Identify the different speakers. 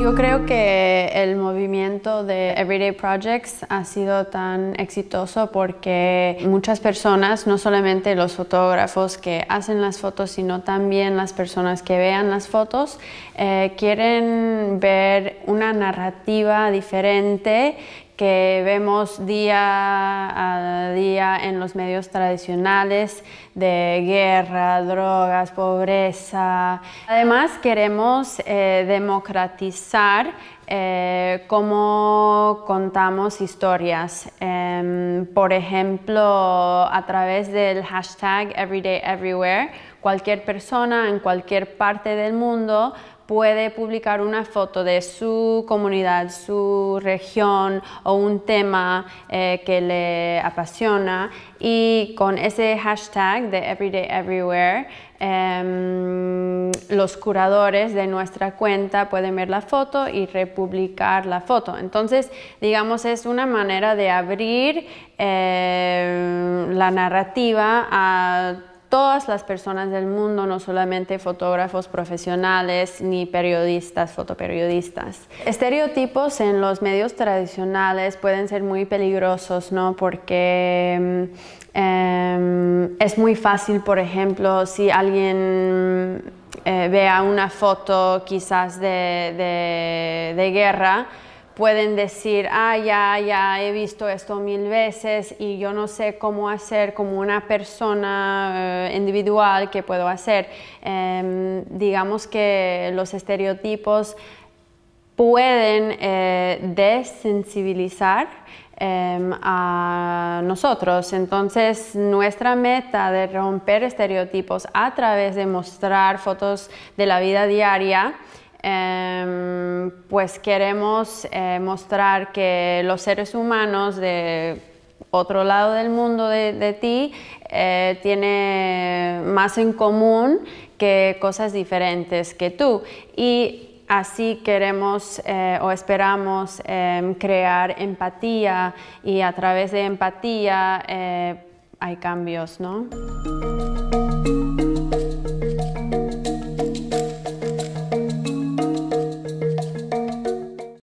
Speaker 1: Yo creo que el movimiento de Everyday Projects ha sido tan exitoso porque muchas personas, no solamente los fotógrafos que hacen las fotos, sino también las personas que vean las fotos, eh, quieren ver una narrativa diferente que vemos día a día en los medios tradicionales de guerra, drogas, pobreza. Además, queremos eh, democratizar eh, cómo contamos historias. Em, por ejemplo, a través del hashtag Everyday Everywhere, cualquier persona en cualquier parte del mundo puede publicar una foto de su comunidad, su región o un tema eh, que le apasiona y con ese hashtag de Everyday Everywhere em, los curadores de nuestra cuenta pueden ver la foto y republicar la foto. Entonces, digamos, es una manera de abrir eh, la narrativa a todas las personas del mundo, no solamente fotógrafos profesionales ni periodistas, fotoperiodistas. Estereotipos en los medios tradicionales pueden ser muy peligrosos, ¿no? Porque mm, em, es muy fácil, por ejemplo, si alguien eh, vea una foto quizás de guerra, pueden decir, ah, ya, ya he visto esto mil veces y yo no sé cómo hacer como una persona eh, individual que puedo hacer. Em, digamos que los estereotipos pueden eh, desensibilizar em, a nosotros. Entonces, nuestra meta de romper estereotipos a través de mostrar fotos de la vida diaria Em, pues queremos eh, mostrar que los seres humanos de otro lado del mundo de, ti eh, tiene más en común que cosas diferentes que tú. Y así queremos eh, o esperamos em, crear empatía y a través de empatía eh, hay cambios, ¿no?